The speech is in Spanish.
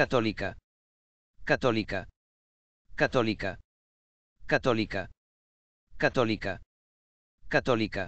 católica, católica, católica, católica, católica, católica.